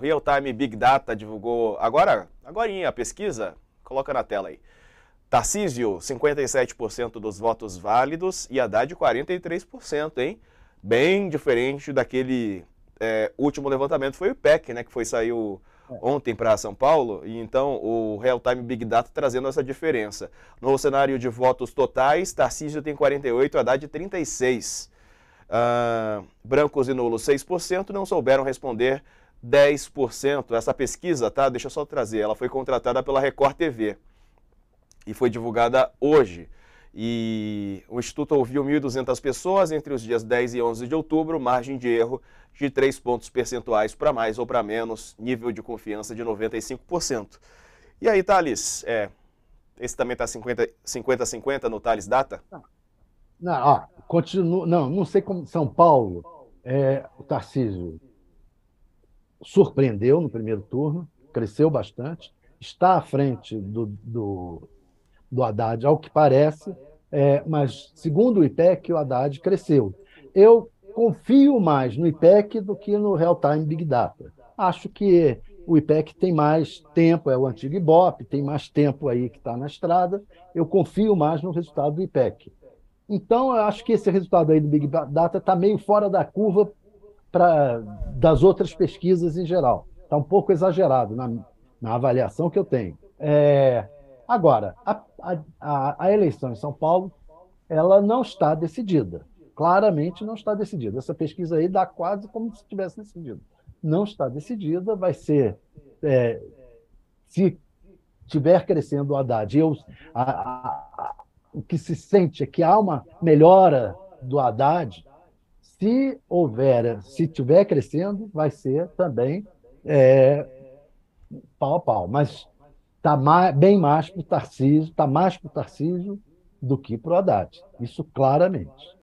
Real Time Big Data divulgou agora, agorinha, a pesquisa, coloca na tela aí. Tarcísio, 57% dos votos válidos e Haddad 43%, hein? Bem diferente daquele é, último levantamento foi o IPEC, né, que foi saiu é. ontem para São Paulo, e então o Real Time Big Data trazendo essa diferença. No cenário de votos totais, Tarcísio tem 48, Haddad 36. Uh, ah, brancos e nulos 6% não souberam responder 10%. Essa pesquisa, tá? Deixa eu só trazer. Ela foi contratada pela Record TV e foi divulgada hoje. E o Instituto ouviu 1.200 pessoas entre os dias 10 e 11 de outubro, margem de erro de 3 pontos percentuais para mais ou para menos, nível de confiança de 95%. E aí, Thales, é, esse também está 50-50 no Thales Data? Não, ó, continuo, não, não sei como São Paulo, é, o Tarcísio, surpreendeu no primeiro turno, cresceu bastante, está à frente do, do, do Haddad, ao que parece, é, mas segundo o IPEC, o Haddad cresceu. Eu confio mais no IPEC do que no real-time Big Data. Acho que o IPEC tem mais tempo, é o antigo IBOP, tem mais tempo aí que está na estrada. Eu confio mais no resultado do IPEC. Então, eu acho que esse resultado aí do Big Data está meio fora da curva pra, das outras pesquisas em geral. Está um pouco exagerado na, na, avaliação que eu tenho. É, agora, a, a, a eleição em São Paulo ela não está decidida. Claramente não está decidida. Essa pesquisa aí dá quase como se tivesse decidido. Não está decidida, vai ser. É, se tiver crescendo o Haddad, eu, a, a, a, o que se sente é que há uma melhora do Haddad, se houver, se tiver crescendo, vai ser também é, pau a pau. Mas está bem mais para o Tarcísio, está mais para o Tarcísio do que para o Haddad. Isso claramente.